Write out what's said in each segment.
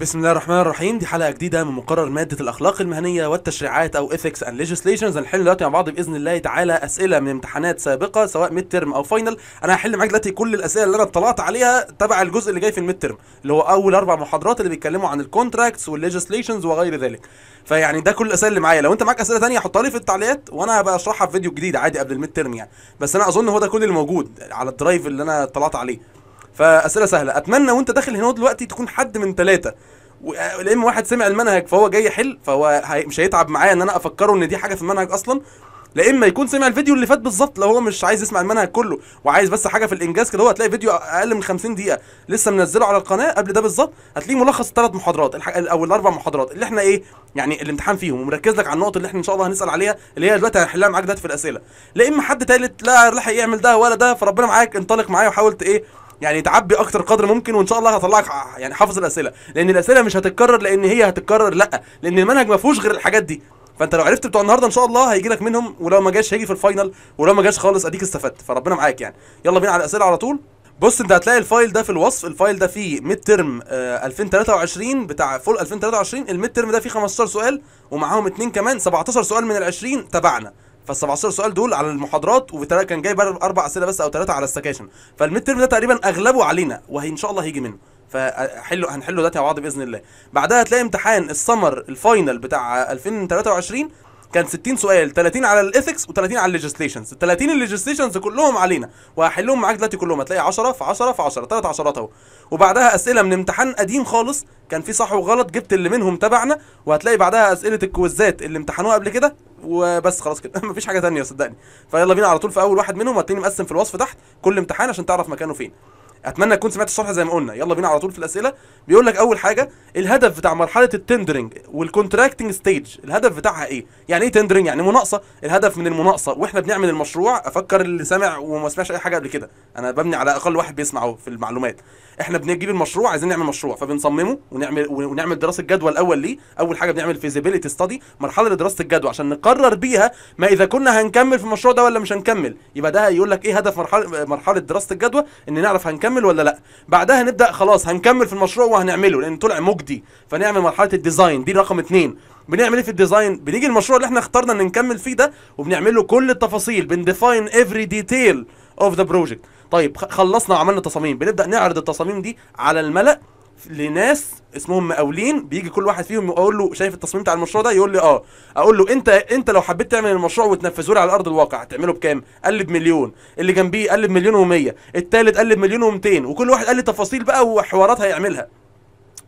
بسم الله الرحمن الرحيم دي حلقه جديده من مقرر ماده الاخلاق المهنيه والتشريعات او ethics and legislations هنحل دلوقتي مع بعض باذن الله تعالى اسئله من امتحانات سابقه سواء ميد ترم او فاينل انا هحل معاك دلوقتي كل الاسئله اللي انا اطلعت عليها تبع الجزء اللي جاي في الميد ترم اللي هو اول اربع محاضرات اللي بيتكلموا عن الكونتراكتس والليجيسليشنز وغير ذلك فيعني ده كل الاسئله اللي معايا لو انت معاك اسئله ثانيه حطها لي في التعليقات وانا هبقى اشرحها في فيديو جديد عادي قبل الميد ترم يعني بس انا اظن هو ده كل اللي موجود على الدرايف اللي انا طلعت عليه فاسئله سهله اتمنى وانت داخل هنا دلوقتي تكون حد من ثلاثه يا اما واحد سمع المنهج فهو جاي يحل فهو مش هيتعب معايا ان انا افكره ان دي حاجه في المنهج اصلا لا اما يكون سمع الفيديو اللي فات بالظبط لو هو مش عايز يسمع المنهج كله وعايز بس حاجه في الانجاز كده هو هتلاقي فيديو اقل من 50 دقيقه لسه منزله على القناه قبل ده بالظبط هتلاقيه ملخص الثلاث محاضرات او الاربع محاضرات اللي احنا ايه يعني الامتحان فيهم ومركز لك على النقط اللي احنا ان شاء الله هنسال عليها اللي هي دلوقتي هنحلها معاك دلوقتي في الاسئله لا اما حد تالت لا لحق يعمل ده ولا ده فربنا معاك انطلق معايا وحاول ايه يعني تعبي اكتر قدر ممكن وان شاء الله هطلعك يعني حافظ الاسئله لان الاسئله مش هتتكرر لان هي هتتكرر لا لان المنهج ما فيهوش غير الحاجات دي فانت لو عرفت بتوع النهارده ان شاء الله هيجي لك منهم ولو ما جاش هيجي في الفاينل ولو ما جاش خالص اديك استفدت فربنا معاك يعني يلا بينا على الاسئله على طول بص انت هتلاقي الفايل ده في الوصف الفايل ده فيه ميد ترم آه 2023 بتاع فول 2023 الميد ترم ده فيه 15 سؤال ومعاهم اتنين كمان 17 سؤال من ال 20 تبعنا فال 17 سؤال دول على المحاضرات وكان كان جايب اربع اسئله بس او ثلاثه على السكاشن فالميد ترم ده تقريبا اغلبه علينا وان شاء الله هيجي منه فحلو هنحله دلوقتي مع بعض باذن الله بعدها هتلاقي امتحان السمر الفاينل بتاع 2023 كان 60 سؤال 30 على الايثكس و30 على الليجيسليشنز ال 30 الليجيسليشنز كلهم علينا وهحلهم معاك دلوقتي كلهم هتلاقي 10 في 10 في 10 ثلاث عشرات اهو وبعدها اسئله من امتحان قديم خالص كان في صح وغلط جبت اللي منهم تبعنا وهتلاقي بعدها اسئله الكويزات اللي امتحنوها قبل كده وبس خلاص كده مفيش حاجه ثانيه صدقني فيلا بينا على طول في اول واحد منهم هتلاقيني مقسم في الوصف تحت كل امتحان عشان تعرف مكانه فين اتمنى تكون سمعت الشرح زي ما قلنا يلا بينا على طول في الاسئله بيقول لك اول حاجه الهدف بتاع مرحله التندرنج والكونتراكتنج ستيج الهدف بتاعها ايه يعني ايه تندرنج يعني مناقصه الهدف من المناقصه واحنا بنعمل المشروع افكر اللي سامع وما سمعش اي حاجه قبل كده انا ببني على اقل واحد بيسمعه في المعلومات احنا بنجيب المشروع عايزين نعمل مشروع فبنصممه ونعمل ونعمل دراسه جدوى الاول ليه اول حاجه بنعمل فيزيبيليتي ستادي مرحله دراسه الجدوى عشان نقرر بيها ما اذا كنا هنكمل في المشروع ده ولا مش هنكمل يبقى ده هيقول لك ايه هدف مرحله مرحله دراسه الجدوى ان نعرف هنكمل ولا لا بعدها نبدا خلاص هنكمل في المشروع وهنعمله لان طلع مجدي فنعمل مرحله الديزاين دي رقم اثنين بنعمل ايه في الديزاين بنيجي المشروع اللي احنا اخترنا ان نكمل فيه ده وبنعمل له كل التفاصيل بنديفاين افري ديتيل اوف ذا بروجكت طيب خلصنا وعملنا تصاميم بنبدا نعرض التصاميم دي على الملا لناس اسمهم مقاولين بيجي كل واحد فيهم يقول له شايف التصميم بتاع المشروع ده يقول لي اه اقول له انت انت لو حبيت تعمل المشروع وتنفذه لي على ارض الواقع هتعمله بكام قال لي بمليون اللي جنبيه قال لي بمليون و100 التالت قال لي بمليون و200 وكل واحد قال لي تفاصيل بقى وحوارات هيعملها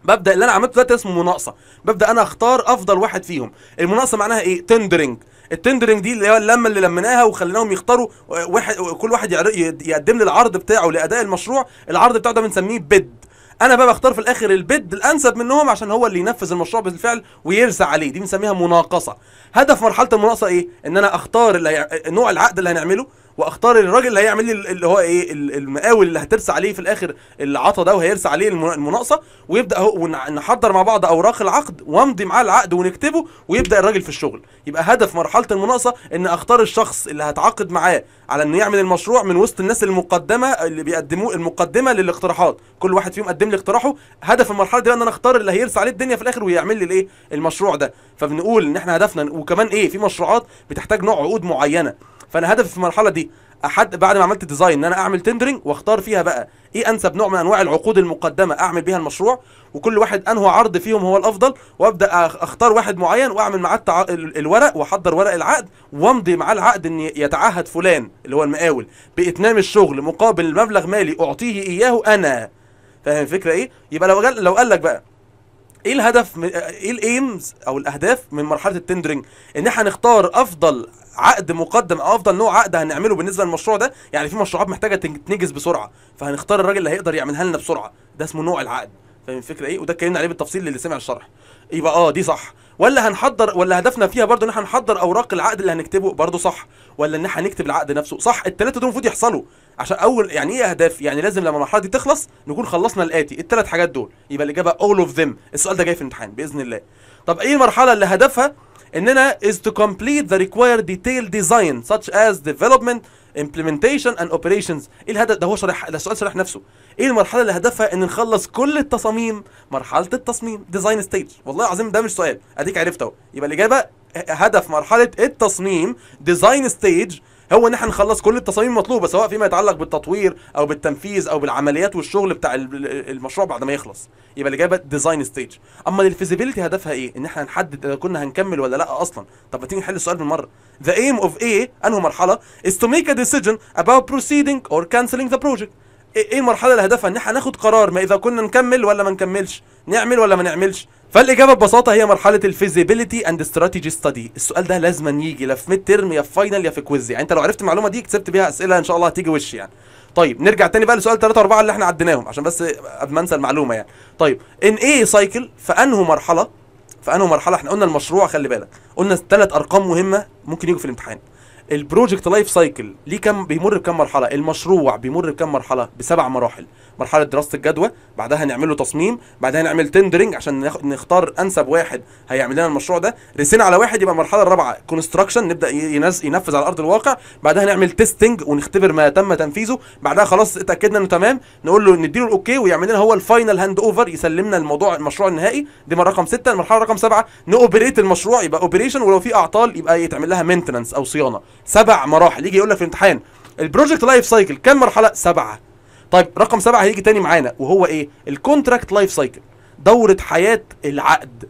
ببدا اللي انا عملته ده اسمه مناقصه ببدا انا اختار افضل واحد فيهم المناقصه معناها ايه تندرنج التندرنج دي اللي هي اللمه اللي لميناها وخليناهم يختاروا آه، واحد آه، كل واحد يقدم لي العرض بتاعه لاداء المشروع العرض بتاعه ده بنسميه بيد انا بقى بختار في الاخر البيد الانسب منهم عشان هو اللي ينفذ المشروع بالفعل ويرزع عليه دي بنسميها مناقصه هدف مرحله المناقصه ايه ان انا اختار آه، نوع العقد اللي هنعمله واختار الراجل اللي هيعمل لي اللي هو ايه المقاول اللي هترسى عليه في الاخر العطا ده وهيرسى عليه المناقصه ويبدا هو نحضر مع بعض اوراق العقد وامضي معاه العقد ونكتبه ويبدا الراجل في الشغل يبقى هدف مرحله المناقصه ان اختار الشخص اللي هتعاقد معاه على انه يعمل المشروع من وسط الناس المقدمه اللي بيقدموه المقدمه للاقتراحات كل واحد فيهم قدم لي اقتراحه هدف المرحله دي ان انا اختار اللي هيرسى عليه الدنيا في الاخر ويعمل لي الايه المشروع ده فبنقول ان احنا هدفنا وكمان ايه في مشروعات بتحتاج نوع عقود معينه فانا هدفي في المرحله دي احد بعد ما عملت ديزاين ان انا اعمل تندرنج واختار فيها بقى ايه انسب نوع من انواع العقود المقدمه اعمل بيها المشروع وكل واحد انه عرض فيهم هو الافضل وابدا اختار واحد معين واعمل معاه التع... الورق واحضر ورق العقد وامضي معاه العقد ان يتعهد فلان اللي هو المقاول باتمام الشغل مقابل مبلغ مالي اعطيه اياه انا فاهم الفكره ايه يبقى لو قال لو قال لك بقى ايه الهدف من ايه الايمز او الاهداف من مرحله التندرنج ان احنا نختار افضل عقد مقدم او افضل نوع عقد هنعمله بالنسبه للمشروع ده يعني في مشروعات محتاجه تنجز بسرعه فهنختار الراجل اللي هيقدر يعملها لنا بسرعه ده اسمه نوع العقد فاهم الفكره ايه وده اتكلمنا عليه بالتفصيل للي سمع الشرح يبقى اه دي صح ولا هنحضر ولا هدفنا فيها برضه ان احنا نحضر اوراق العقد اللي هنكتبه برضه صح ولا ان احنا نكتب العقد نفسه صح الثلاثه دول المفروض يحصلوا عشان اول يعني ايه اهداف يعني لازم لما المرحله دي تخلص نكون خلصنا الاتي الثلاث حاجات دول يبقى الاجابه اول اوف ذيم السؤال ده جاي في الامتحان باذن الله طب ايه المرحله اللي هدفها اننا is to complete the required detailed design such as development implementation and operations ايه الهدف ده هو شرح ده السؤال شرح نفسه ايه المرحله اللي هدفها ان نخلص كل التصاميم مرحله التصميم ديزاين ستيج والله العظيم ده مش سؤال اديك عرفت اهو يبقى الاجابه هدف مرحله التصميم ديزاين ستيج هو ان احنا نخلص كل التصاميم المطلوبه سواء فيما يتعلق بالتطوير او بالتنفيذ او بالعمليات والشغل بتاع المشروع بعد ما يخلص يبقى اللي جايبه ديزاين ستيج اما الفيزيبيليتي هدفها ايه ان احنا نحدد اذا كنا هنكمل ولا لا اصلا طب ما تيجي نحل السؤال بالمره ذا ايم اوف ايه انه مرحله is to make a decision about proceeding or كانسلنج the project ايه المرحله إيه اللي هدفها ان احنا ناخد قرار ما اذا كنا نكمل ولا ما نكملش نعمل ولا ما نعملش فالاجابه ببساطه هي مرحله الفيزيبيليتي اند استراتيجي ستدي السؤال ده لازما يجي لا في ميد ترم يا في فاينل يا في كويز يعني انت لو عرفت المعلومه دي كسبت بيها اسئله ان شاء الله هتيجي وش يعني طيب نرجع تاني بقى لسؤال 3 4 اللي احنا عديناهم عشان بس قبل ما انسى المعلومه يعني طيب ان ايه سايكل فانه مرحله فانه مرحله احنا قلنا المشروع خلي بالك قلنا ثلاث ارقام مهمه ممكن يجوا في الامتحان البروجكت لايف سايكل ليه كم بيمر بكم مرحله المشروع بيمر بكم مرحله بسبع مراحل مرحله دراسه الجدوى بعدها نعمل له تصميم بعدها نعمل تندرنج عشان نختار انسب واحد هيعمل لنا المشروع ده رسينا على واحد يبقى المرحله الرابعه كونستراكشن نبدا ينفذ على ارض الواقع بعدها نعمل تيستنج ونختبر ما تم تنفيذه بعدها خلاص اتاكدنا انه تمام نقول له نديله الاوكي ويعمل لنا هو الفاينل هاند اوفر يسلمنا الموضوع المشروع النهائي دي مرة رقم 6 المرحله رقم 7 نوبريت المشروع يبقى اوبريشن ولو في اعطال يبقى يتعمل لها مينتننس او صيانه سبع مراحل يجي يقول لك في الامتحان البروجكت لايف سايكل كام مرحله سبعه طيب رقم سبعه هيجي تاني معانا وهو ايه الكونتراكت لايف سايكل دوره حياه العقد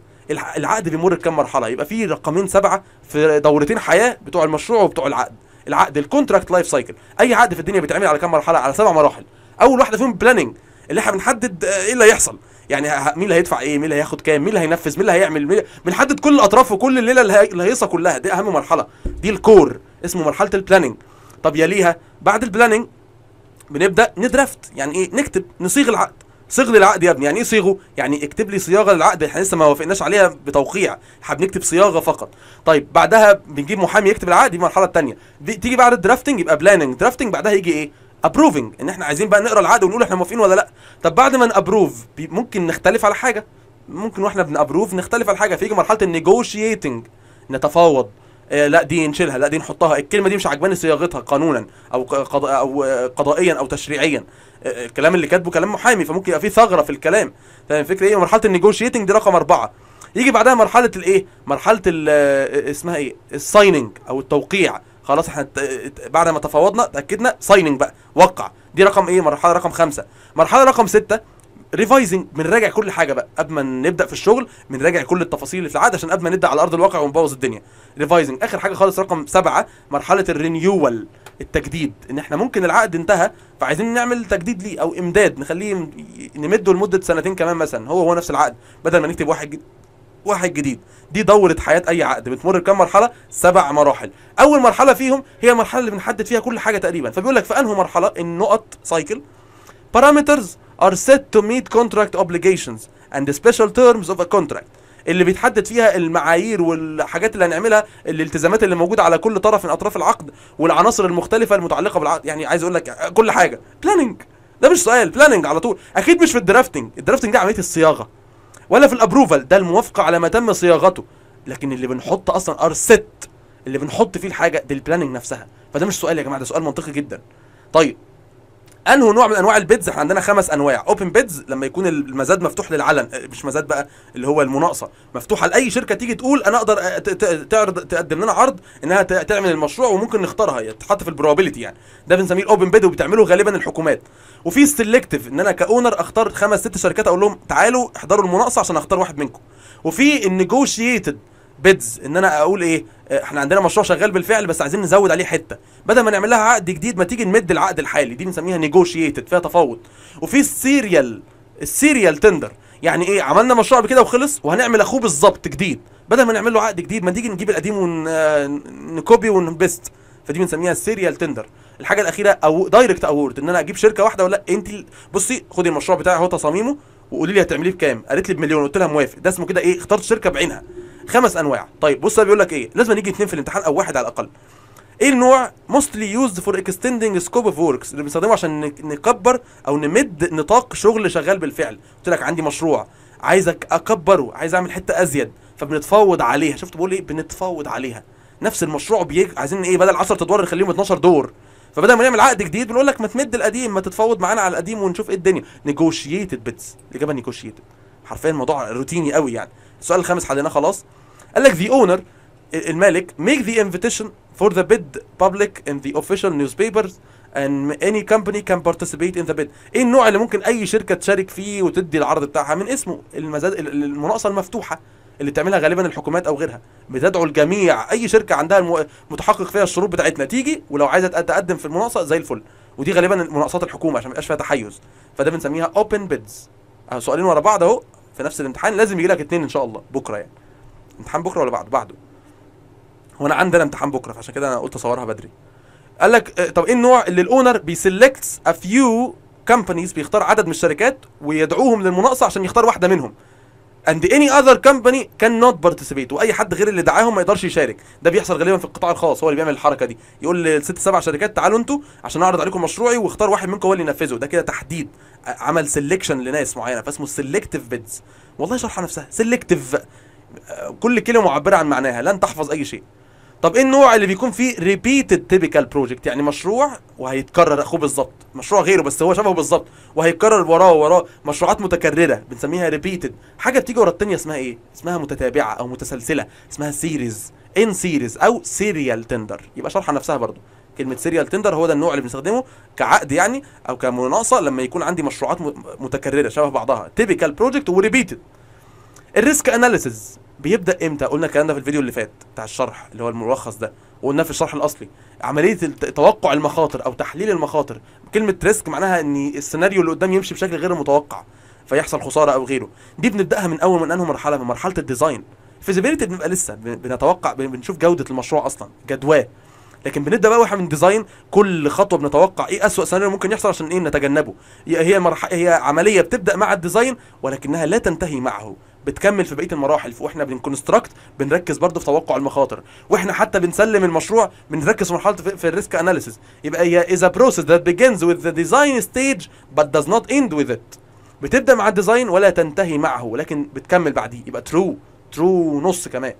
العقد بيمر بكام مرحله يبقى في رقمين سبعه في دورتين حياه بتوع المشروع وبتوع العقد العقد الكونتراكت لايف سايكل اي عقد في الدنيا بيتعمل على كام مرحله على سبع مراحل اول واحده فيهم بلاننج اللي احنا بنحدد ايه اللي هيحصل يعني مين اللي هيدفع ايه مين اللي هياخد كام مين اللي هينفذ مين اللي هيعمل مين بنحدد كل الاطراف وكل الليله الهيصه كلها دي اهم مرحله دي الكور اسمه مرحله البلاننج طب يليها بعد البلاننج بنبدا ندرافت يعني ايه نكتب نصيغ العقد صيغ لي العقد يا ابني يعني ايه صيغه يعني اكتب لي صياغه للعقد احنا لسه ما وافقناش عليها بتوقيع احنا بنكتب صياغه فقط طيب بعدها بنجيب محامي يكتب العقد دي المرحله الثانيه تيجي بعد الدرافتنج يبقى بلاننج درافتنج بعدها يجي ايه ابروفنج ان احنا عايزين بقى نقرا العقد ونقول احنا موافقين ولا لا طب بعد ما نابروف ممكن نختلف على حاجه ممكن واحنا بنابروف نختلف على حاجه فيجي مرحله النيجوشيتنج نتفاوض إيه لا دي نشيلها لا دي نحطها الكلمه دي مش عجباني صياغتها قانونا او قضاء او قضائيا او تشريعيا آه، آه، الكلام اللي كاتبه كلام محامي فممكن يبقى في ثغره في الكلام فاهم الفكره ايه مرحله النيجوشيتنج دي رقم أربعة يجي بعدها مرحله الايه مرحله آه، اسمها ايه السايننج او التوقيع خلاص احنا بعد ما تفاوضنا تاكدنا سايننج بقى وقع دي رقم ايه مرحله رقم خمسة مرحله رقم ستة ريفايزنج بنراجع كل حاجه بقى قبل ما نبدا في الشغل بنراجع كل التفاصيل اللي في العقد عشان قبل ما نبدا على ارض الواقع ونبوظ الدنيا ريفايزنج اخر حاجه خالص رقم سبعة مرحله الرينيوال التجديد ان احنا ممكن العقد انتهى فعايزين نعمل تجديد ليه او امداد نخليه نمده لمده سنتين كمان مثلا هو هو نفس العقد بدل ما نكتب واحد واحد جديد دي دورة حياة أي عقد بتمر بكام مرحلة؟ سبع مراحل أول مرحلة فيهم هي المرحلة اللي بنحدد فيها كل حاجة تقريبا فبيقول لك في أنهي مرحلة النقط سايكل parameters are set to meet contract obligations and the special terms of a contract اللي بيتحدد فيها المعايير والحاجات اللي هنعملها الالتزامات اللي موجوده على كل طرف من اطراف العقد والعناصر المختلفه المتعلقه بالعقد يعني عايز اقول لك كل حاجه بلاننج ده مش سؤال بلاننج على طول اكيد مش في الدرافتنج الدرافتنج ده عمليه الصياغه ولا في الابروفال ده الموافقه على ما تم صياغته لكن اللي بنحط اصلا ار ست اللي بنحط فيه الحاجه دي البلاننج نفسها فده مش سؤال يا جماعه ده سؤال منطقي جدا طيب انه نوع من انواع البيدز احنا عندنا خمس انواع اوبن بيدز لما يكون المزاد مفتوح للعلن آه، مش مزاد بقى اللي هو المناقصه مفتوحه لاي شركه تيجي تقول انا اقدر آه، تعرض تقدم لنا عرض انها تعمل المشروع وممكن نختارها تتحط في البروبابيلتي يعني ده بنسميه الاوبن بيد وبتعمله غالبا الحكومات وفي سيلكتيف ان انا كاونر اختار خمس ست شركات اقول لهم تعالوا احضروا المناقصه عشان اختار واحد منكم وفي النيجوشيتد بيدز ان انا اقول ايه احنا عندنا مشروع شغال بالفعل بس عايزين نزود عليه حته بدل ما نعمل لها عقد جديد ما تيجي نمد العقد الحالي دي بنسميها نيجوشيتد فيها تفاوض وفي السيريال السيريال تندر يعني ايه عملنا مشروع بكده وخلص وهنعمل اخوه بالظبط جديد بدل ما نعمل له عقد جديد ما تيجي نجيب القديم ونكوبي ونبست فدي بنسميها السيريال تندر الحاجه الاخيره او دايركت اوورد ان انا اجيب شركه واحده ولا انت بصي خدي المشروع بتاعي اهو تصاميمه وقولي لي هتعمليه بكام قالت لي بمليون قلت لها موافق ده اسمه كده ايه اخترت شركه بعينها خمس انواع طيب بص بيقول لك ايه لازم نيجي اثنين في الامتحان او واحد على الاقل ايه النوع mostly used for extending scope of works اللي بنستخدمه عشان نكبر او نمد نطاق شغل شغال بالفعل قلت لك عندي مشروع عايزك اكبره عايز اعمل حته ازيد فبنتفاوض عليها شفت بقول ايه بنتفاوض عليها نفس المشروع بيج... عايزين ايه بدل 10 ادوار نخليهم 12 دور فبدل ما نعمل عقد جديد بنقول لك ما تمد القديم ما تتفاوض معانا على القديم ونشوف ايه الدنيا نيجوشيتد بيتس الاجابه نيجوشيتد حرفيا الموضوع روتيني قوي يعني السؤال الخامس حليناه خلاص قال لك the owner آه، الملك make the invitation for the bid public in the official newspapers and any company can participate in the bid ايه النوع اللي ممكن اي شركه تشارك فيه وتدي العرض بتاعها من اسمه المزاد المناقصه المفتوحه اللي بتعملها غالبا الحكومات او غيرها بتدعو الجميع اي شركه عندها متحقق فيها الشروط بتاعتنا تيجي ولو عايزه تقدم في المناقصه زي الفل ودي غالبا مناقصات الحكومه عشان ما يبقاش فيها تحيز فده بنسميها اوبن آه، بيدز سؤالين ورا بعض اهو في نفس الامتحان لازم يجي لك اتنين ان شاء الله بكره يعني امتحان بكره ولا بعده بعده هو انا انا امتحان بكره فعشان كده انا قلت اصورها بدري قال لك آه، طب ايه النوع اللي الاونر بيسلكت ا فيو كمبانيز بيختار عدد من الشركات ويدعوهم للمناقصه عشان يختار واحده منهم اند اني اذر كمباني كان نوت بارتيسيبيت واي حد غير اللي دعاهم ما يقدرش يشارك ده بيحصل غالبا في القطاع الخاص هو اللي بيعمل الحركه دي يقول للست سبع شركات تعالوا انتوا عشان اعرض عليكم مشروعي واختار واحد منكم هو اللي ينفذه ده كده تحديد آه، عمل سيلكشن لناس معينه فاسمه سيلكتيف بيدز والله شرحها نفسها سيلكتيف كل كلمه معبره عن معناها لن تحفظ اي شيء طب ايه النوع اللي بيكون فيه ريبيتد تيبيكال بروجكت يعني مشروع وهيتكرر اخوه بالظبط مشروع غيره بس هو شبهه بالظبط وهيتكرر وراه وراه مشروعات متكرره بنسميها ريبيتد حاجه بتيجي ورا الثانيه اسمها ايه اسمها متتابعه او متسلسله اسمها سيريز ان سيريز او سيريال تندر يبقى شرحه نفسها برضو كلمه سيريال تندر هو ده النوع اللي بنستخدمه كعقد يعني او كمناقصه لما يكون عندي مشروعات متكرره شبه بعضها تيبيكال بروجكت وريبيتد الريسك اناليسز بيبدا امتى قلنا الكلام ده في الفيديو اللي فات بتاع الشرح اللي هو الملخص ده وقلناه في الشرح الاصلي عمليه توقع المخاطر او تحليل المخاطر كلمه ريسك معناها ان السيناريو اللي قدام يمشي بشكل غير متوقع فيحصل خساره او غيره دي بنبداها من اول من انهي مرحله من مرحله الديزاين فيزيبيليتي بنبقى لسه بنتوقع بنشوف جوده المشروع اصلا جدواه لكن بنبدا بقى واحنا من ديزاين كل خطوه بنتوقع ايه اسوء سيناريو ممكن يحصل عشان ايه نتجنبه هي هي هي عمليه بتبدا مع الديزاين ولكنها لا تنتهي معه بتكمل في بقيه المراحل واحنا بنكونستراكت بنركز برضه في توقع المخاطر واحنا حتى بنسلم المشروع بنركز في مرحله في الريسك اناليسيس يبقى هي از ا بروسيس ذات بيجنز وذ ذا ديزاين ستيج بت داز نوت اند وذ ات بتبدا مع الديزاين ولا تنتهي معه ولكن بتكمل بعديه يبقى ترو ترو نص كمان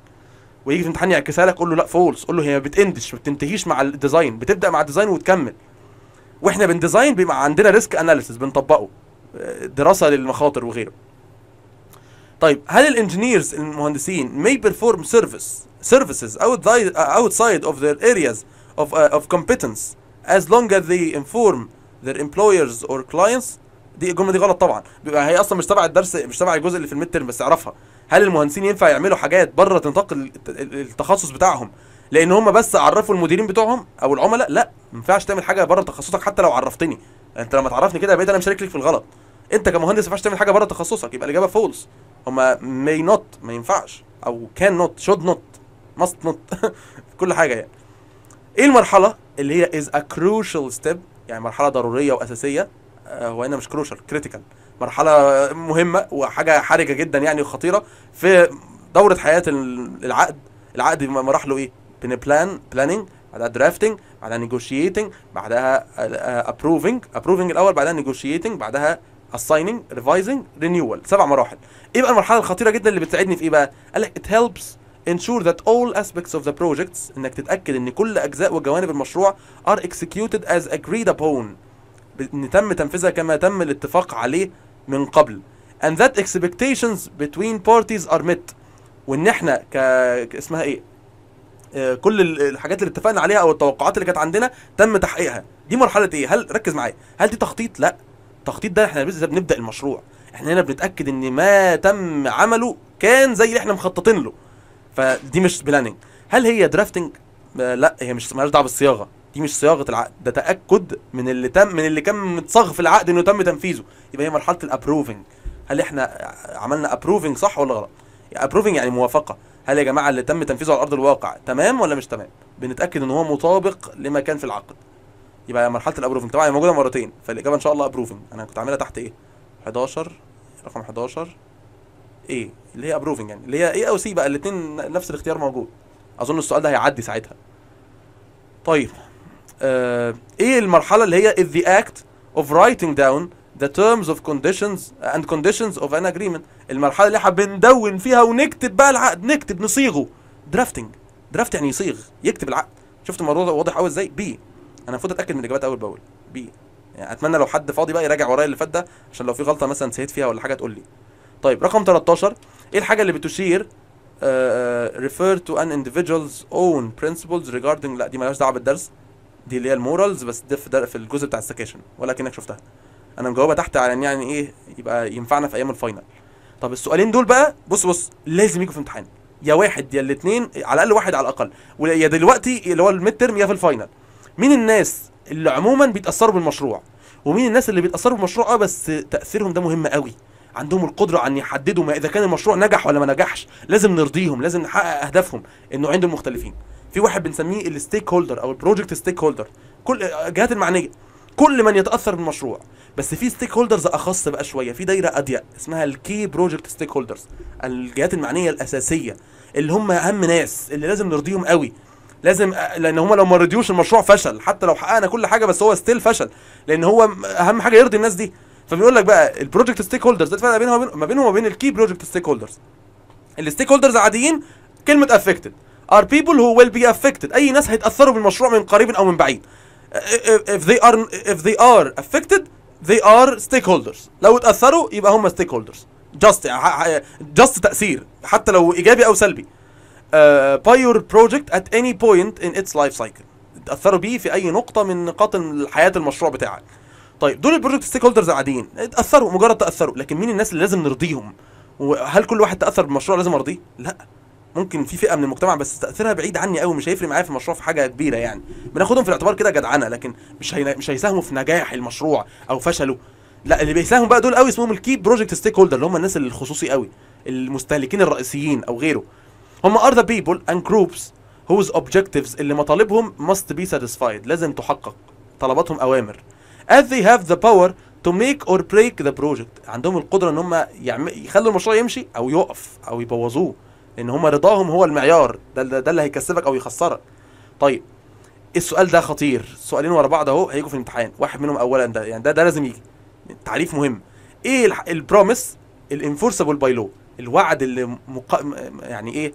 ويجي في امتحان يعكسها لك قول له لا فولس قول له هي ما بتندش ما بتنتهيش مع الديزاين بتبدا مع الديزاين وتكمل واحنا بنديزاين بيبقى عندنا ريسك اناليسيس بنطبقه آه، دراسه للمخاطر وغيره طيب هل الانجنييرز المهندسين may perform service services outside of their areas of, uh, of competence as long as they inform their employers or clients دي الجمله دي غلط طبعا بيبقى هي اصلا مش تبع الدرس مش تبع الجزء اللي في الميد بس اعرفها هل المهندسين ينفع يعملوا حاجات بره نطاق التخصص بتاعهم لان هم بس عرفوا المديرين بتوعهم او العملاء لا ما ينفعش تعمل حاجه بره تخصصك حتى لو عرفتني انت لما تعرفني كده بقيت انا مشارك لك في الغلط انت كمهندس ما ينفعش تعمل حاجه بره تخصصك يبقى الاجابه فولس هما may not ما ينفعش او can not should not must not كل حاجه يعني ايه المرحله اللي هي is a crucial step يعني مرحله ضروريه واساسيه آه، هو هنا مش crucial critical مرحله مهمه وحاجه حرجه جدا يعني وخطيره في دوره حياه العقد العقد مراحله ايه بين بلان بلاننج بعدها درافتنج بعدها نيجوشيتنج بعدها ابروفنج آه، ابروفنج آه، الاول بعدها نيجوشيتنج بعدها assigning revising renewal سبع مراحل ايه بقى المرحله الخطيره جدا اللي بتساعدني في ايه بقى قال لك it helps ensure that all aspects of the projects انك تتاكد ان كل اجزاء وجوانب المشروع are executed as agreed upon ان تم تنفيذها كما تم الاتفاق عليه من قبل and that expectations between parties are met وان احنا ك اسمها ايه آه، كل الحاجات اللي اتفقنا عليها او التوقعات اللي كانت عندنا تم تحقيقها دي مرحله ايه هل ركز معايا هل دي تخطيط لا التخطيط ده احنا بنبدا المشروع احنا هنا بنتاكد ان ما تم عمله كان زي اللي احنا مخططين له فدي مش بلاننج هل هي درافتنج آه، لا هي مش مالهاش دعوه بالصياغه دي مش صياغه العقد ده تاكد من اللي تم من اللي كان متصاغ في العقد انه تم تنفيذه يبقى هي مرحله الابروفنج هل احنا عملنا ابروفنج صح ولا غلط ابروفنج يعني, يعني موافقه هل يا جماعه اللي تم تنفيذه على ارض الواقع تمام ولا مش تمام بنتاكد ان هو مطابق لما كان في العقد يبقى مرحله الابروفنج طبعا هي موجوده مرتين فالاجابه ان شاء الله ابروفنج انا كنت عاملها تحت ايه 11 رقم 11 ايه اللي هي ابروفنج يعني اللي هي ايه او سي بقى الاثنين نفس الاختيار موجود اظن السؤال ده هيعدي ساعتها طيب آه ايه المرحله اللي هي is the act of writing down the terms of conditions and conditions of an agreement المرحله اللي احنا بندون فيها ونكتب بقى العقد نكتب نصيغه درافتنج درافت يعني يصيغ يكتب العقد شفت الموضوع واضح قوي ازاي بي انا المفروض اتاكد من الاجابات اول باول بي يعني اتمنى لو حد فاضي بقى يراجع ورايا اللي فات ده عشان لو في غلطه مثلا نسيت فيها ولا حاجه تقول لي طيب رقم 13 ايه الحاجه اللي بتشير ريفير تو ان an individual's own principles regarding لا دي مالهاش دعوه بالدرس دي اللي هي المورالز بس دي في, في الجزء بتاع ولا ولكنك شفتها انا مجاوبها تحت على ان يعني ايه يبقى ينفعنا في ايام الفاينل طب السؤالين دول بقى بص بص لازم يجوا في امتحان يا واحد يا الاثنين على الاقل واحد على الاقل ويا دلوقتي اللي هو الميد ترم يا في الفاينل مين الناس اللي عموما بيتاثروا بالمشروع ومين الناس اللي بيتاثروا بالمشروع اه بس تاثيرهم ده مهم قوي عندهم القدره ان يحددوا ما اذا كان المشروع نجح ولا ما نجحش لازم نرضيهم لازم نحقق اهدافهم النوعين دول مختلفين في واحد بنسميه الستيك هولدر او البروجكت ستيك هولدر كل الجهات المعنيه كل من يتاثر بالمشروع بس في ستيك هولدرز اخص بقى شويه في دايره اضيق اسمها الكي بروجكت ستيك هولدرز الجهات المعنيه الاساسيه اللي هم اهم ناس اللي لازم نرضيهم قوي لازم لان هم لو ما رضيوش المشروع فشل حتى لو حققنا كل حاجه بس هو ستيل فشل لان هو اهم حاجه يرضي الناس دي فبيقول لك بقى البروجكت ستيك هولدرز ده الفرق بينهم ما بينهم وبين الكي بروجكت ستيك هولدرز الستيك هولدرز عاديين كلمه افكتد ار بيبل هو ويل بي افكتد اي ناس هيتاثروا بالمشروع من قريب او من بعيد if they are if they are affected they are stakeholders لو اتاثروا يبقى هم stakeholders just just تاثير حتى لو ايجابي او سلبي بايور بروجكت ات اني بوينت ان اتس لايف سايكل اتاثروا بيه في اي نقطه من نقاط حياه المشروع بتاعك طيب دول البروجكت ستيك هولدرز العاديين اتاثروا مجرد تاثروا لكن مين الناس اللي لازم نرضيهم وهل كل واحد تاثر بالمشروع لازم ارضيه لا ممكن في فئه من المجتمع بس تاثيرها بعيد عني قوي مش هيفرق معايا في المشروع في حاجه كبيره يعني بناخدهم في الاعتبار كده جدعنه لكن مش هي... مش هيساهموا في نجاح المشروع او فشله لا اللي بيساهموا بقى دول قوي اسمهم الكي بروجكت ستيك هولدر اللي هم الناس الخصوصي قوي المستهلكين الرئيسيين او غيره هم are the people and groups whose objectives اللي مطالبهم must be satisfied لازم تحقق طلباتهم اوامر as they have the power to make or break the project عندهم القدره ان هم يخلوا المشروع يمشي او يقف او يبوظوه لان هم رضاهم هو المعيار ده, ده, ده اللي هيكسبك او يخسرك طيب السؤال ده خطير سؤالين ورا بعض اهو هيجوا في الامتحان واحد منهم اولا ده يعني ده ده لازم يجي تعريف مهم ايه البروميس الانفورسبل باي لو الوعد اللي مقا... يعني ايه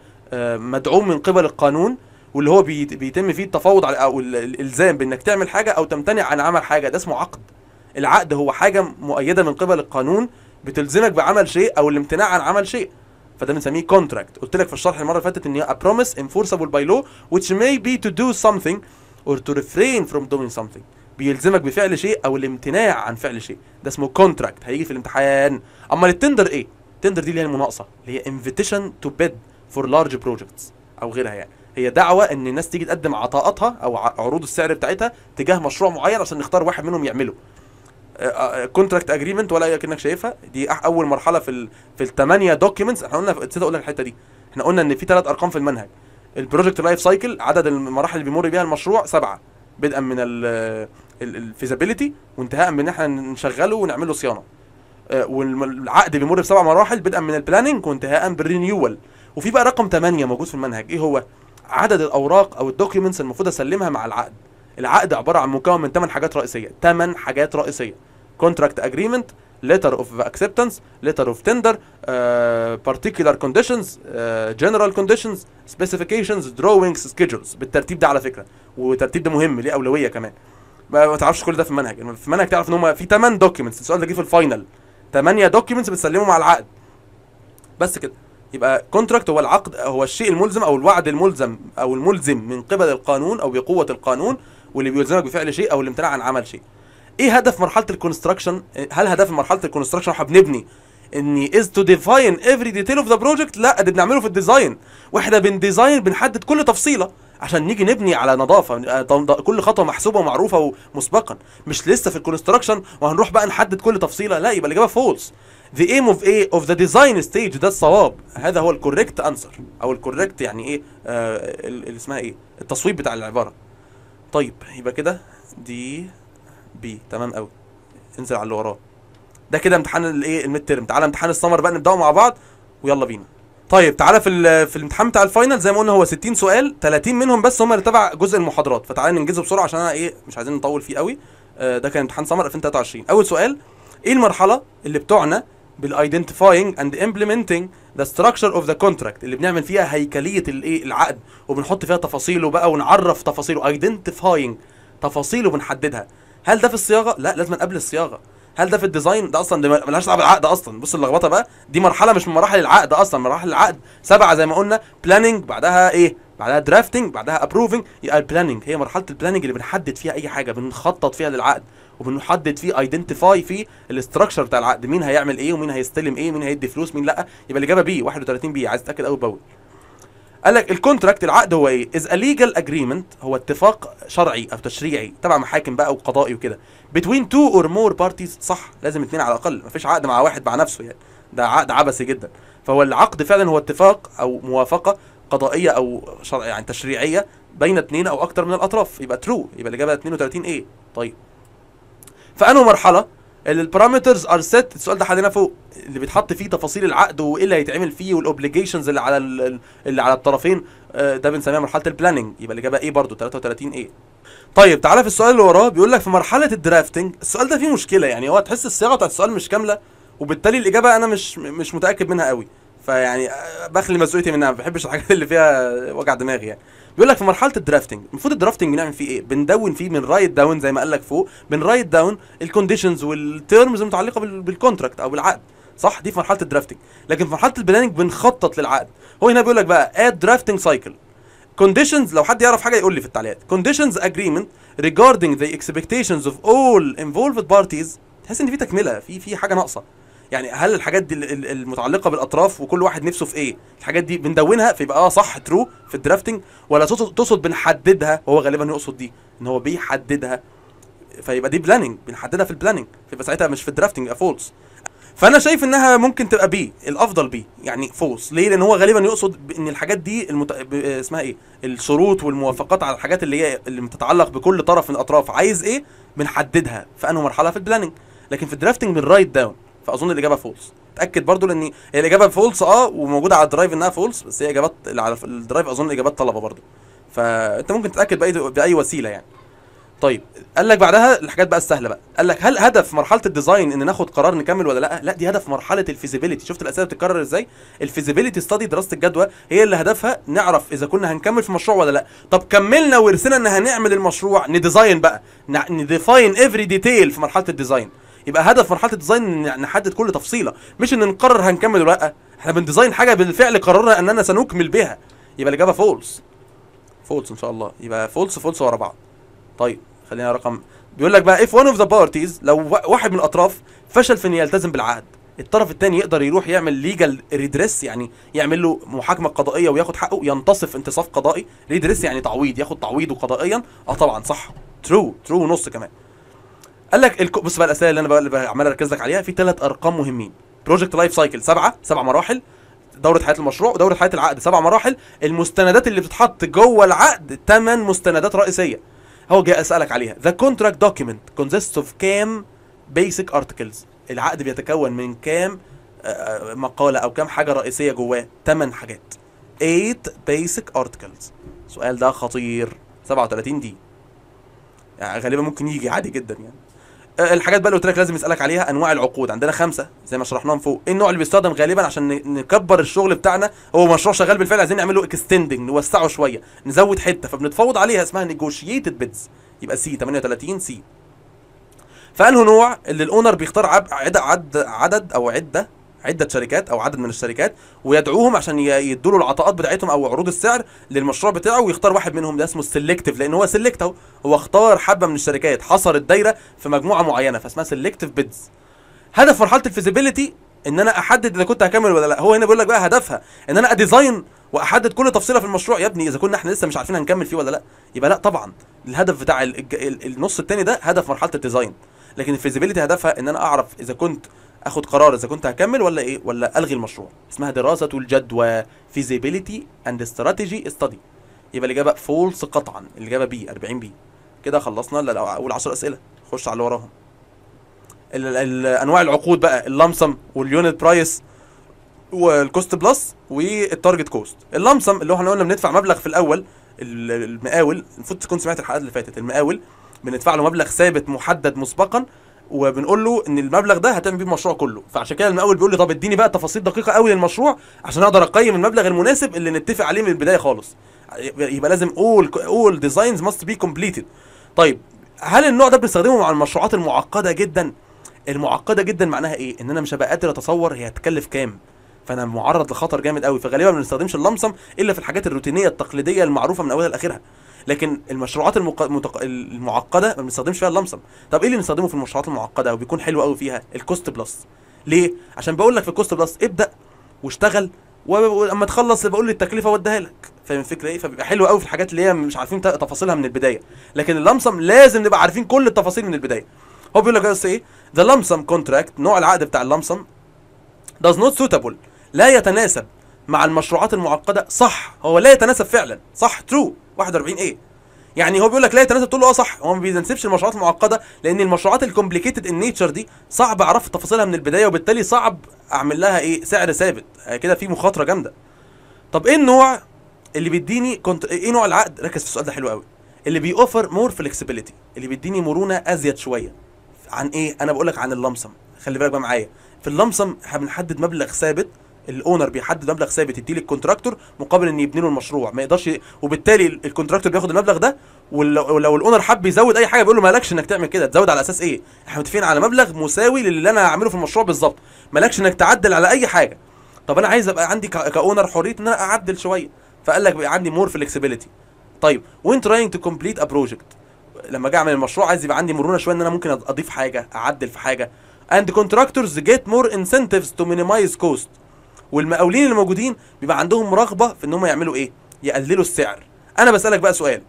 مدعوم من قبل القانون واللي هو بيتم فيه التفاوض على او الالزام بانك تعمل حاجه او تمتنع عن عمل حاجه ده اسمه عقد العقد هو حاجه مؤيده من قبل القانون بتلزمك بعمل شيء او الامتناع عن عمل شيء فده بنسميه كونتراكت قلت لك في الشرح المره اللي فاتت ان هي ا بروميس انفورسبل باي لو which may be to do something or to refrain from doing something بيلزمك بفعل شيء او الامتناع عن فعل شيء ده اسمه كونتراكت هيجي في الامتحان اما التندر ايه التندر دي اللي هي المناقصه اللي هي انفيتيشن تو بيد فور لارج بروجكتس او غيرها يعني هي دعوه ان الناس تيجي تقدم عطاءاتها او عروض السعر بتاعتها تجاه مشروع معين عشان نختار واحد منهم يعمله كونتراكت آه، اجريمنت آه، ولا اكنك شايفها دي اول مرحله في في الثمانيه دوكيومنتس احنا قلنا نسيت اقول لك الحته دي احنا قلنا ان في ثلاث ارقام في المنهج البروجكت لايف سايكل عدد المراحل اللي بيمر بيها المشروع سبعه بدءا من الفيزابيلتي وانتهاء من ان احنا نشغله ونعمل له صيانه آه، والعقد بيمر بسبع مراحل بدءا من البلاننج وانتهاء بالرينيوال وفي بقى رقم 8 موجود في المنهج ايه هو عدد الاوراق او الدوكيومنتس المفروض اسلمها مع العقد العقد عباره عن مكون من 8 حاجات رئيسيه 8 حاجات رئيسيه كونتراكت اجريمنت letter of acceptance letter of tender uh, particular conditions uh, general conditions specifications drawings schedules بالترتيب ده على فكره والترتيب ده مهم ليه اولويه كمان ما تعرفش كل ده في المنهج يعني في المنهج تعرف ان هم في 8 دوكيومنتس السؤال ده جه في الفاينل 8 دوكيومنتس بتسلموا مع العقد بس كده يبقى كونتراكت هو العقد هو الشيء الملزم او الوعد الملزم او الملزم من قبل القانون او بقوه القانون واللي بيلزمك بفعل شيء او الامتناع عن عمل شيء ايه هدف مرحله الكونستراكشن هل هدف مرحله الكونستراكشن احنا بنبني ان از تو ديفاين افري ديتيل اوف ذا بروجكت لا ده بنعمله في الديزاين واحنا بنديزاين بنحدد كل تفصيله عشان نيجي نبني على نظافه آه، كل خطوه محسوبه ومعروفه ومسبقا مش لسه في الكونستراكشن وهنروح بقى نحدد كل تفصيله لا يبقى الاجابه فولس the aim of a of the design stage ده الصواب هذا هو الكوريكت انسر او الكوريكت يعني ايه آه اللي اسمها ايه التصويب بتاع العباره طيب يبقى كده دي بي تمام قوي انزل على اللي وراه ده كده امتحان الايه الميد تيرم تعالى امتحان السمر بقى نبداه مع بعض ويلا بينا طيب تعالى في في الامتحان بتاع الفاينل زي ما قلنا هو 60 سؤال 30 منهم بس هم اللي تبع جزء المحاضرات فتعالى ننجزه بسرعه عشان انا ايه مش عايزين نطول فيه قوي آه، ده كان امتحان سمر 2023 اول سؤال ايه المرحله اللي بتعنى بالايدنتيفاينج اند امبلمنتنج ذا ستراكشر اوف ذا كونتراكت اللي بنعمل فيها هيكليه الايه العقد وبنحط فيها تفاصيله بقى ونعرف تفاصيله ايدنتيفاينج تفاصيله بنحددها هل ده في الصياغه لا لازم قبل الصياغه هل ده في الديزاين ده اصلا ده ملهاش دعوه بالعقد اصلا بص اللخبطه بقى دي مرحله مش من مراحل العقد اصلا مراحل العقد سبعه زي ما قلنا بلاننج بعدها ايه بعدها درافتنج بعدها ابروفنج يبقى البلاننج هي مرحله البلاننج اللي بنحدد فيها اي حاجه بنخطط فيها للعقد وبنحدد فيه ايدنتيفاي فيه الاستراكشر بتاع العقد مين هيعمل ايه ومين هيستلم ايه ومين هيدي فلوس مين لا يبقى الاجابه بي 31 بي عايز اتاكد قوي باول قال لك الكونتراكت العقد هو ايه؟ از ا ليجال اجريمنت هو اتفاق شرعي او تشريعي تبع محاكم بقى وقضائي وكده بتوين تو اور مور بارتيز صح لازم اثنين على الاقل مفيش عقد مع واحد مع نفسه يعني ده عقد عبثي جدا فهو العقد فعلا هو اتفاق او موافقه قضائيه او شرع يعني تشريعيه بين اثنين او اكثر من الاطراف يبقى ترو يبقى الاجابه 32 ايه طيب في انه مرحله اللي البارامترز ار سيت السؤال ده حلينا فوق اللي بيتحط فيه تفاصيل العقد وايه اللي هيتعمل فيه والاوبليجيشنز اللي على اللي على الطرفين آه، ده بنسميها مرحله البلاننج يبقى الاجابه ايه برضو 33 ايه طيب تعالى في السؤال اللي وراه بيقول لك في مرحله الدرافتنج السؤال ده فيه مشكله يعني هو تحس الصياغه بتاعت السؤال مش كامله وبالتالي الاجابه انا مش مش متاكد منها قوي فيعني آه، بخلي مسؤوليتي منها ما بحبش الحاجات اللي فيها وجع دماغي يعني بيقول لك في مرحله الدرافتنج المفروض الدرافتنج بنعمل فيه ايه بندون فيه من رايت داون زي ما قال لك فوق بنرايت داون الكونديشنز والتيرمز المتعلقه بالكونتراكت او بالعقد صح دي في مرحله الدرافتنج لكن في مرحله البلاننج بنخطط للعقد هو هنا بيقول لك بقى اد درافتنج سايكل conditions لو حد يعرف حاجه يقول لي في التعليقات conditions agreement regarding the expectations of all involved parties تحس ان في تكمله في في حاجه ناقصه يعني هل الحاجات دي المتعلقه بالاطراف وكل واحد نفسه في ايه الحاجات دي بندونها فيبقى اه صح ترو في الدرافتنج ولا تقصد بنحددها هو غالبا يقصد دي ان هو بيحددها فيبقى دي بلاننج بنحددها في البلاننج فيبقى ساعتها مش في الدرافتنج يبقى فولس فانا شايف انها ممكن تبقى بي الافضل بي يعني فولس ليه لان هو غالبا يقصد ان الحاجات دي المت... اسمها ايه الشروط والموافقات على الحاجات اللي هي اللي بتتعلق بكل طرف من الاطراف عايز ايه بنحددها في انهي مرحله في البلاننج لكن في الدرافتنج بنرايت داون فاظن الاجابه فولس اتاكد برضو لان هي الاجابه فولس اه وموجوده على الدرايف انها فولس بس هي اجابات اللي على الدرايف اظن اجابات طلبه برضو فانت ممكن تتاكد باي باي وسيله يعني طيب قال لك بعدها الحاجات بقى السهله بقى قال لك هل هدف مرحله الديزاين ان ناخد قرار نكمل ولا لا لا دي هدف مرحله الفيزيبيليتي شفت الاسئله بتتكرر ازاي الفيزيبيليتي ستادي دراسه الجدوى هي اللي هدفها نعرف اذا كنا هنكمل في مشروع ولا لا طب كملنا ورثنا ان هنعمل المشروع نديزاين بقى نديفاين افري ديتيل في مرحله الديزاين يبقى هدف مرحله الديزاين ان يعني نحدد كل تفصيله مش ان نقرر هنكمل ولا لا احنا بنديزاين حاجه بالفعل قررنا اننا سنكمل بها يبقى الاجابه فولس فولس ان شاء الله يبقى فولس فولس ورا بعض طيب خلينا رقم بيقول لك بقى اف ون اوف ذا بارتيز لو واحد من الاطراف فشل في انه يلتزم بالعهد الطرف الثاني يقدر يروح يعمل ليجال ريدريس يعني يعمل له محاكمه قضائيه وياخد حقه ينتصف انتصاف قضائي ريدريس يعني تعويض ياخد تعويضه قضائيا اه طبعا صح ترو ترو نص كمان قال لك الكو... بص بقى الاسئله اللي انا عمال اركز لك عليها في ثلاث ارقام مهمين بروجكت لايف سايكل سبعه سبع مراحل دوره حياه المشروع ودوره حياه العقد سبع مراحل المستندات اللي بتتحط جوه العقد ثمان مستندات رئيسيه هو جاي اسالك عليها ذا كونتراكت دوكيمنت كونسيست اوف كام بيسك ارتكلز العقد بيتكون من كام آه، آه، مقاله او كام حاجه رئيسيه جواه ثمان حاجات 8 بيسك ارتكلز السؤال ده خطير 37 دي يعني غالبا ممكن يجي عادي جدا يعني آه، الحاجات بقى اللي قلت لك لازم اسالك عليها انواع العقود عندنا خمسه زي ما شرحناهم فوق ايه النوع اللي بيستخدم غالبا عشان نكبر الشغل بتاعنا هو مشروع شغال بالفعل عايزين نعمله اكستندنج نوسعه شويه نزود حته فبنتفاوض عليها اسمها نيجوشيتد بيدز يبقى سي 38 سي فانه نوع اللي الاونر بيختار عدد عد عدد او عده عده شركات او عدد من الشركات ويدعوهم عشان يدوا له العطاءات بتاعتهم او عروض السعر للمشروع بتاعه ويختار واحد منهم ده اسمه السلكتيف لان هو سيلكت هو اختار حبه من الشركات حصر الدايره في مجموعه معينه فاسمها سيلكتيف بيدز هدف مرحله الفيزيبيليتي ان انا احدد اذا كنت هكمل ولا لا هو هنا بيقول لك بقى هدفها ان انا اديزاين واحدد كل تفصيله في المشروع يا ابني اذا كنا احنا لسه مش عارفين هنكمل فيه ولا لا يبقى لا طبعا الهدف بتاع النص التاني ده هدف مرحله الديزاين لكن الفيزيبيليتي هدفها ان انا اعرف اذا كنت اخد قرار اذا كنت هكمل ولا ايه ولا الغي المشروع اسمها دراسه الجدوى فيزيبيليتي اند استراتيجي ستادي يبقى الاجابه فولس قطعا الاجابه بي 40 بي كده خلصنا اول 10 اسئله خش على اللي وراهم انواع العقود بقى اللمسم واليونت برايس والكوست بلس والتارجت كوست اللمسم اللي هو احنا قلنا بندفع مبلغ في الاول المقاول المفروض تكون سمعت الحلقات اللي فاتت المقاول بندفع له مبلغ ثابت محدد مسبقا وبنقول له ان المبلغ ده هتعمل بيه المشروع كله فعشان كده المقاول بيقول لي طب اديني بقى تفاصيل دقيقه قوي للمشروع عشان اقدر اقيم المبلغ المناسب اللي نتفق عليه من البدايه خالص يبقى لازم اول اول ديزاينز ماست بي كومبليتد طيب هل النوع ده بنستخدمه مع المشروعات المعقده جدا المعقده جدا معناها ايه ان انا مش هبقى قادر اتصور هي هتكلف كام فانا معرض لخطر جامد قوي فغالبا ما بنستخدمش اللمسم الا في الحاجات الروتينيه التقليديه المعروفه من اولها لاخرها لكن المشروعات المتق... المعقده ما بنستخدمش فيها اللمسم طب ايه اللي بنستخدمه في المشروعات المعقده وبيكون حلو قوي فيها الكوست بلس ليه عشان بقول لك في الكوست بلس ابدا واشتغل ولما تخلص بقول لي التكلفه واديها لك فاهم الفكره ايه فبيبقى حلو قوي في الحاجات اللي هي مش عارفين تفاصيلها من البدايه لكن اللمسم لازم نبقى عارفين كل التفاصيل من البدايه هو بيقول لك بس ايه ذا لمسم كونتراكت نوع العقد بتاع اللمسم داز نوت سوتابل لا يتناسب مع المشروعات المعقده صح هو لا يتناسب فعلا صح ترو 41 ايه يعني هو بيقول لك لا ثلاثه بتقول له اه صح هو ما بينسبش المشروعات المعقده لان المشروعات الكومبليكيتد ان نيتشر دي صعب اعرف تفاصيلها من البدايه وبالتالي صعب اعمل لها ايه سعر ثابت آه، كده في مخاطره جامده طب ايه النوع اللي بيديني كنت ايه نوع العقد ركز في السؤال ده حلو قوي اللي بيوفر مور فلكسبيليتي اللي بيديني مرونه ازيد شويه عن ايه انا بقول لك عن اللمسم خلي بالك بقى معايا في اللمسم احنا بنحدد مبلغ ثابت الاونر بيحدد مبلغ ثابت يديه للكونتراكتور مقابل ان يبني له المشروع ما يقدرش وبالتالي الكونتراكتور بياخد المبلغ ده ولو الاونر حب يزود اي حاجه بيقول له مالكش انك تعمل كده تزود على اساس ايه احنا متفقين على مبلغ مساوي للي انا هعمله في المشروع بالظبط مالكش انك تعدل على اي حاجه طب انا عايز ابقى عندي كاونر حريه ان انا اعدل شويه فقال لك بقى عندي مور فلكسبيليتي طيب وين تراينج تو كومبليت ا بروجكت لما اجي اعمل المشروع عايز يبقى عندي مرونه شويه ان انا ممكن اضيف حاجه اعدل في حاجه اند كونتراكتورز جيت مور انسنتيفز تو مينيمايز كوست والمقاولين اللي موجودين بيبقى عندهم رغبه في ان هم يعملوا ايه يقللوا السعر انا بسالك بقى سؤال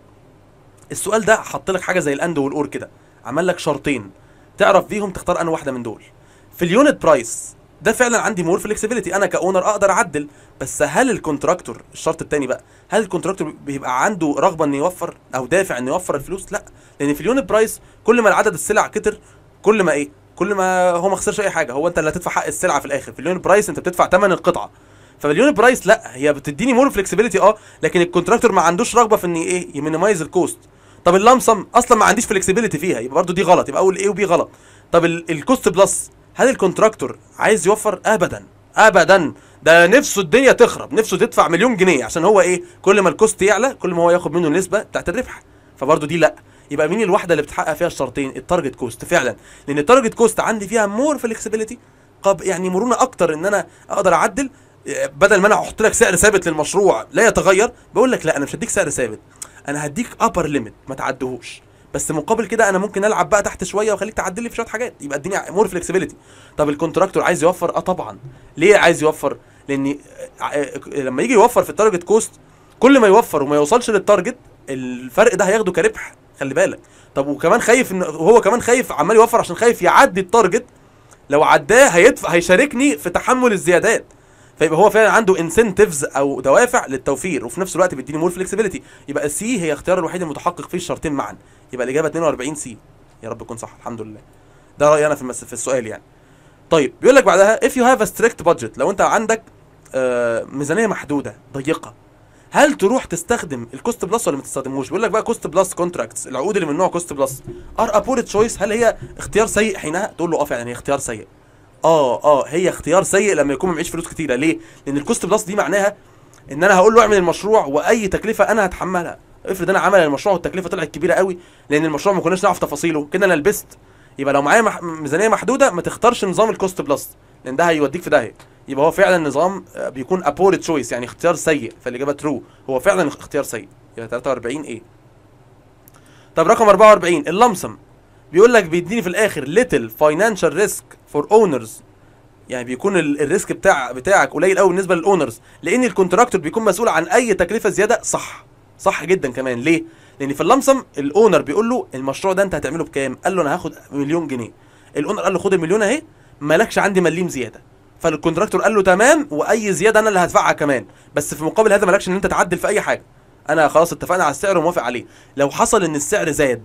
السؤال ده حط لك حاجه زي الاند والاور كده عمل لك شرطين تعرف فيهم تختار انا واحده من دول في اليونت برايس ده فعلا عندي مور فلكسبيليتي انا كاونر اقدر اعدل بس هل الكونتراكتور الشرط الثاني بقى هل الكونتراكتور بيبقى عنده رغبه انه يوفر او دافع انه يوفر الفلوس لا لان في اليونت برايس كل ما العدد السلع كتر كل ما ايه كل ما هو ما خسرش اي حاجه هو انت اللي هتدفع حق السلعه في الاخر في اليون برايس انت بتدفع ثمن القطعه فاليون برايس لا هي بتديني مور فلكسبيليتي اه لكن الكونتراكتور ما عندوش رغبه في ان ايه يمينيمايز الكوست طب اللمسم اصلا ما عنديش فلكسبيليتي فيها يبقى برده دي غلط يبقى اول ايه وبي غلط طب الكوست بلس هل الكونتراكتور عايز يوفر ابدا ابدا ده نفسه الدنيا تخرب نفسه تدفع مليون جنيه عشان هو ايه كل ما الكوست يعلى كل ما هو ياخد منه النسبه بتاعت الربح فبرضه دي لا يبقى مين الواحده اللي بتحقق فيها الشرطين التارجت كوست فعلا لان التارجت كوست عندي فيها مور فلكسبيليتي يعني مرونه اكتر ان انا اقدر اعدل بدل ما انا احط لك سعر ثابت للمشروع لا يتغير بقول لك لا انا مش هديك سعر ثابت انا هديك ابر ليميت ما تعدهوش بس مقابل كده انا ممكن العب بقى تحت شويه واخليك تعدل لي في شويه حاجات يبقى اديني مور فلكسبيليتي طب الكونتراكتور عايز يوفر اه طبعا ليه عايز يوفر لان آه، آه، لما يجي يوفر في التارجت كوست كل ما يوفر وما يوصلش للتارجت الفرق ده هياخده كربح خلي بالك طب وكمان خايف ان هو كمان خايف عمال يوفر عشان خايف يعدي التارجت لو عداه هيدفع هيشاركني في تحمل الزيادات فيبقى هو فعلا عنده انسنتيفز او دوافع للتوفير وفي نفس الوقت بيديني مور فلكسبيليتي يبقى السي هي اختيار الوحيد المتحقق فيه الشرطين معا يبقى الاجابه 42 سي يا رب تكون صح الحمد لله ده رايي انا في في السؤال يعني طيب بيقول لك بعدها if you have a strict budget لو انت عندك آه، ميزانيه محدوده ضيقه هل تروح تستخدم الكوست بلس ولا ما تستخدموش بيقول لك بقى كوست بلس كونتراكتس العقود اللي من نوع كوست بلس ار ابور تشويس هل هي اختيار سيء حينها تقول له اه فعلا هي اختيار سيء اه اه هي اختيار سيء لما يكون معيش فلوس كتيره ليه لان الكوست بلس دي معناها ان انا هقول له اعمل المشروع واي تكلفه انا هتحملها افرض انا عمل المشروع والتكلفه طلعت كبيره قوي لان المشروع ما كناش نعرف تفاصيله كده انا لبست يبقى لو معايا ميزانيه محدوده ما تختارش نظام الكوست بلس لان ده هيوديك في داهيه يبقى هو فعلا نظام آه، بيكون ابور تشويس يعني اختيار سيء فالاجابه ترو هو فعلا اختيار سيء يبقى 43 ايه طب رقم 44 اللمسم بيقول لك بيديني في الاخر ليتل فاينانشال ريسك فور اونرز يعني بيكون الريسك بتاع بتاعك قليل قوي بالنسبه للاونرز لان الكونتراكتور بيكون مسؤول عن اي تكلفه زياده صح صح جدا كمان ليه لان في اللمسم الاونر بيقول له المشروع ده انت هتعمله بكام قال له انا هاخد مليون جنيه الاونر قال له خد المليون اهي مالكش عندي مليم زياده فالكونتراكتور قال له تمام واي زياده انا اللي هدفعها كمان بس في مقابل هذا مالكش ان انت تعدل في اي حاجه انا خلاص اتفقنا على السعر وموافق عليه لو حصل ان السعر زاد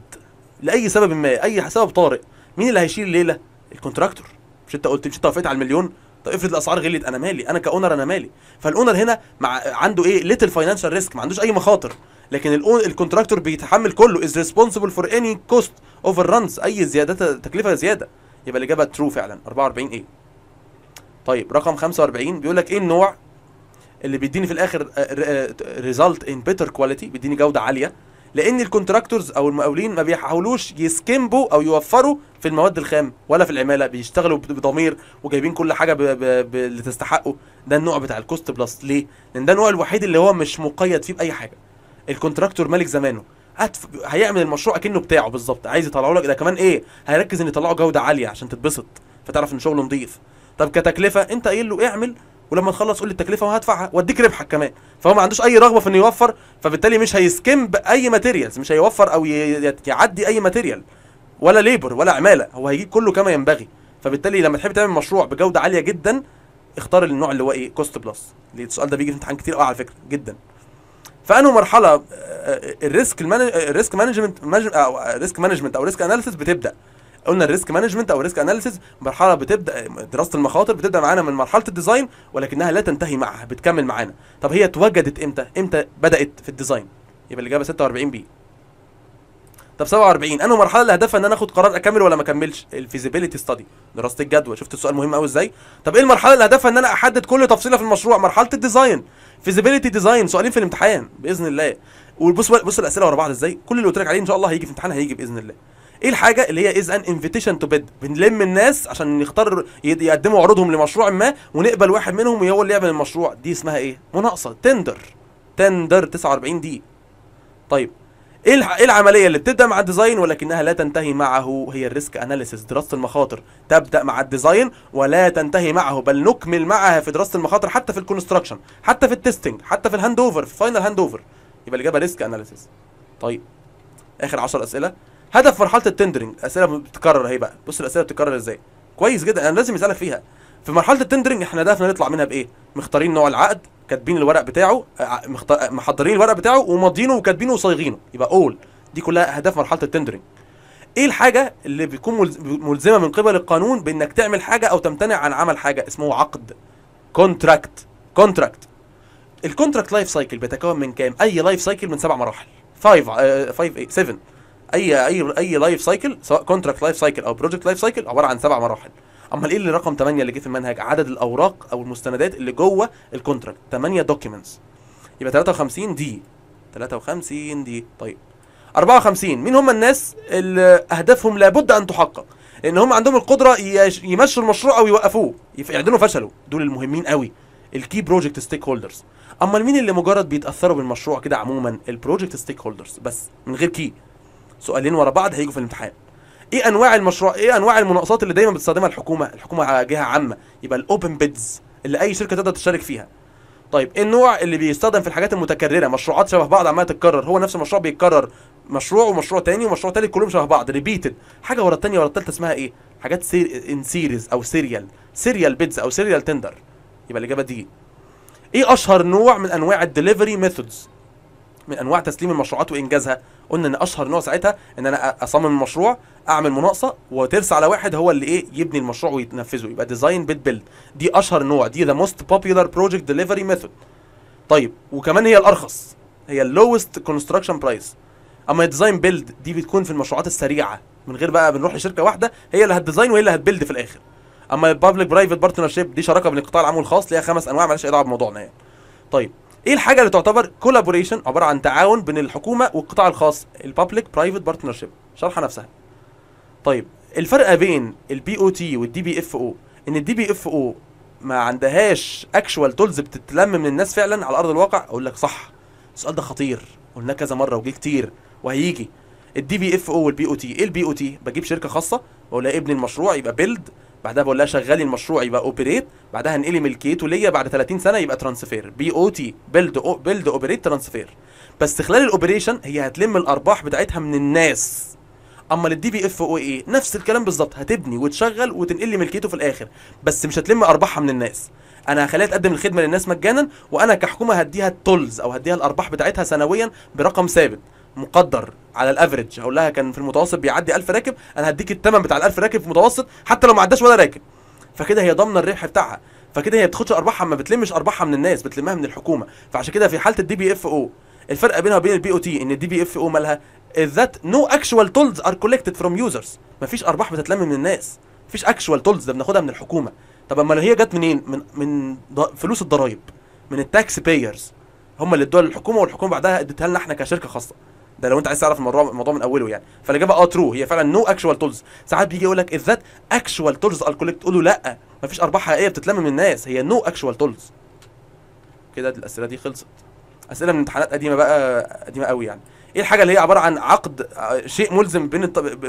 لاي سبب ما اي سبب طارئ مين اللي هيشيل الليله الكونتراكتور مش انت قلت مش انت وافقت على المليون طب افرض الاسعار غلت انا مالي انا كاونر انا مالي فالاونر هنا مع عنده ايه ليتل فاينانشال ريسك ما عندوش اي مخاطر لكن الكونتراكتور بيتحمل كله از ريسبونسبل فور اني كوست اوفر رانز اي زياده تكلفه زياده يبقى الاجابه ترو فعلا 44 ايه طيب رقم 45 بيقول لك ايه النوع اللي بيديني في الاخر ريزلت ان بيتر كواليتي بيديني جوده عاليه لان الكونتراكتورز او المقاولين ما بيحاولوش يسكمبوا او يوفروا في المواد الخام ولا في العماله بيشتغلوا بضمير وجايبين كل حاجه اللي تستحقه ده النوع بتاع الكوست بلس ليه لان ده النوع الوحيد اللي هو مش مقيد فيه باي حاجه الكونتراكتور مالك زمانه هتف... هيعمل المشروع اكنه بتاعه بالظبط عايز يطلعه لك ده كمان ايه هيركز ان يطلعه جوده عاليه عشان تتبسط فتعرف ان شغله نظيف طب كتكلفه انت قايل له اعمل ولما تخلص قول لي التكلفه وهدفعها واديك ربحك كمان فهو ما عندوش اي رغبه في انه يوفر فبالتالي مش هيسكم باي ماتيريالز مش هيوفر او يعدي اي ماتيريال ولا ليبر ولا عماله هو هيجيب كله كما ينبغي فبالتالي لما تحب تعمل مشروع بجوده عاليه جدا اختار النوع اللي هو ايه كوست بلس السؤال ده بيجي في امتحان كتير قوي على فكره جدا فانه مرحله الريسك الريسك مانجمنت الريسك مانجمنت او ريسك اناليسيس بتبدا قلنا الريسك مانجمنت او الريسك اناليسيز مرحله بتبدا دراسه المخاطر بتبدا معانا من مرحله الديزاين ولكنها لا تنتهي معها بتكمل معانا طب هي اتوجدت امتى امتى بدات في الديزاين يبقى الاجابه 46 بي طب 47 انا مرحله اللي هدفها ان انا اخد قرار اكمل ولا ما اكملش الفيزيبيليتي ستادي دراسه الجدوى شفت السؤال مهم قوي ازاي طب ايه المرحله اللي هدفها ان انا احدد كل تفصيله في المشروع مرحله الديزاين فيزيبيليتي ديزاين سؤالين في الامتحان باذن الله وبص بص الاسئله ورا بعض ازاي كل اللي قلت لك عليه ان شاء الله هيجي في الامتحان هيجي باذن الله ايه الحاجه اللي هي از ان انفيتيشن تو بيد بنلم الناس عشان نختار يقدموا عروضهم لمشروع ما ونقبل واحد منهم وهو اللي يعمل المشروع دي اسمها ايه مناقصه تندر تندر 49 دي طيب ايه, ايه العمليه اللي بتبدا مع الديزاين ولكنها لا تنتهي معه هي الريسك اناليسيس دراسه المخاطر تبدا مع الديزاين ولا تنتهي معه بل نكمل معها في دراسه المخاطر حتى في الكونستراكشن حتى في التستنج حتى في الهاند اوفر في فاينل هاند اوفر يبقى الاجابه ريسك اناليسيس طيب اخر 10 اسئله هدف مرحله التندرنج اسئله بتتكرر اهي بقى بص الاسئله بتتكرر ازاي كويس جدا انا لازم اسالك فيها في مرحله التندرنج احنا هدفنا نطلع منها بايه مختارين نوع العقد كاتبين الورق بتاعه آه، آه، آه، محضرين الورق بتاعه وماضيينه وكاتبينه وصايغينه يبقى اول دي كلها اهداف مرحله التندرنج ايه الحاجه اللي بتكون ملزمه من قبل القانون بانك تعمل حاجه او تمتنع عن عمل حاجه اسمه عقد كونتراكت كونتراكت الكونتراكت لايف سايكل بيتكون من كام اي لايف سايكل من سبع مراحل 5 5 7 اي اي اي لايف سايكل سواء كونتراكت لايف سايكل او بروجكت لايف سايكل عباره عن سبع مراحل امال ايه اللي رقم 8 اللي جه في المنهج عدد الاوراق او المستندات اللي جوه الكونتراكت 8 دوكيومنتس يبقى 53 دي 53 دي طيب 54 مين هم الناس اللي اهدافهم لابد ان تحقق لان هم عندهم القدره يمشوا المشروع او يوقفوه يعدلوا فشله دول المهمين قوي الكي بروجكت ستيك هولدرز امال مين اللي مجرد بيتاثروا بالمشروع كده عموما البروجكت ستيك هولدرز بس من غير كي سؤالين ورا بعض هيجوا في الامتحان ايه انواع المشروع ايه انواع المناقصات اللي دايما بتستخدمها الحكومه الحكومه جهه عامه يبقى الاوبن بيدز اللي اي شركه تقدر تشارك فيها طيب ايه النوع اللي بيستخدم في الحاجات المتكرره مشروعات شبه بعض عماله تتكرر هو نفس المشروع بيتكرر مشروع ومشروع تاني ومشروع تالت كلهم شبه بعض ريبيتد حاجه ورا التانيه ورا التالته اسمها ايه حاجات سير ان سيريز او سيريال سيريال بيدز او سيريال تندر يبقى الاجابه دي ايه اشهر نوع من انواع الدليفري ميثودز من انواع تسليم المشروعات وانجازها قلنا ان اشهر نوع ساعتها ان انا اصمم المشروع اعمل مناقصه وترس على واحد هو اللي ايه يبني المشروع وينفذه يبقى ديزاين بيت بيلد دي اشهر نوع دي ذا موست بوبيولار بروجكت ديليفري ميثود طيب وكمان هي الارخص هي اللوست كونستراكشن برايس اما الديزاين بيلد دي بتكون في المشروعات السريعه من غير بقى بنروح لشركه واحده هي اللي هتديزاين وهي اللي هتبيلد في الاخر اما البابليك برايفت بارتنرشيب دي شراكه بين القطاع العام والخاص ليها خمس انواع مالهاش اي دعوه بموضوعنا يعني طيب ايه الحاجه اللي تعتبر كولابوريشن عباره عن تعاون بين الحكومه والقطاع الخاص البابليك برايفت بارتنرشيب شرحها نفسها طيب الفرق بين البي او تي والدي بي اف او ان الدي بي اف او ما عندهاش اكشوال تولز بتتلم من الناس فعلا على ارض الواقع اقول لك صح السؤال ده خطير قلناه كذا مره وجه كتير وهيجي الدي بي اف او والبي او تي ايه البي او تي بجيب شركه خاصه ولا ابن المشروع يبقى بيلد بعدها بقول لها شغلي المشروع يبقى اوبريت بعدها انقلي ملكيته ليا بعد 30 سنه يبقى ترانسفير بي او تي بيلد أو بيلد اوبريت ترانسفير بس خلال الاوبريشن هي هتلم الارباح بتاعتها من الناس اما للدي بي اف او اي نفس الكلام بالظبط هتبني وتشغل وتنقلي ملكيته في الاخر بس مش هتلم ارباحها من الناس انا هخليها تقدم الخدمه للناس مجانا وانا كحكومه هديها التولز او هديها الارباح بتاعتها سنويا برقم ثابت مقدر على الافريج هقول لها كان في المتوسط بيعدي 1000 راكب انا هديك الثمن بتاع ال 1000 راكب في متوسط حتى لو ما عداش ولا راكب فكده هي ضامنه الربح بتاعها فكده هي بتاخدش ارباحها ما بتلمش ارباحها من الناس بتلمها من الحكومه فعشان كده في حاله الدي بي اف او الفرق بينها وبين البي او تي ان الدي بي اف او مالها ذات نو اكشوال تولز ار كولكتد فروم يوزرز مفيش ارباح بتتلم من الناس مفيش اكشوال تولز ده بناخدها من الحكومه طب امال هي جت منين من من فلوس الضرايب من التاكس بايرز هم اللي ادوها للحكومه والحكومه بعدها ادتها لنا احنا كشركه خاصه ده لو انت عايز تعرف الموضوع الموضوع من اوله يعني فالاجابه اه ترو هي فعلا نو اكشوال تولز ساعات بيجي يقول لك از ذات اكشوال تولز ار تقول له لا مفيش ارباح حقيقيه بتتلم من الناس هي نو اكشوال تولز كده الاسئله دي خلصت اسئله من امتحانات قديمه بقى قديمه قوي يعني ايه الحاجه اللي هي عباره عن عقد شيء ملزم بين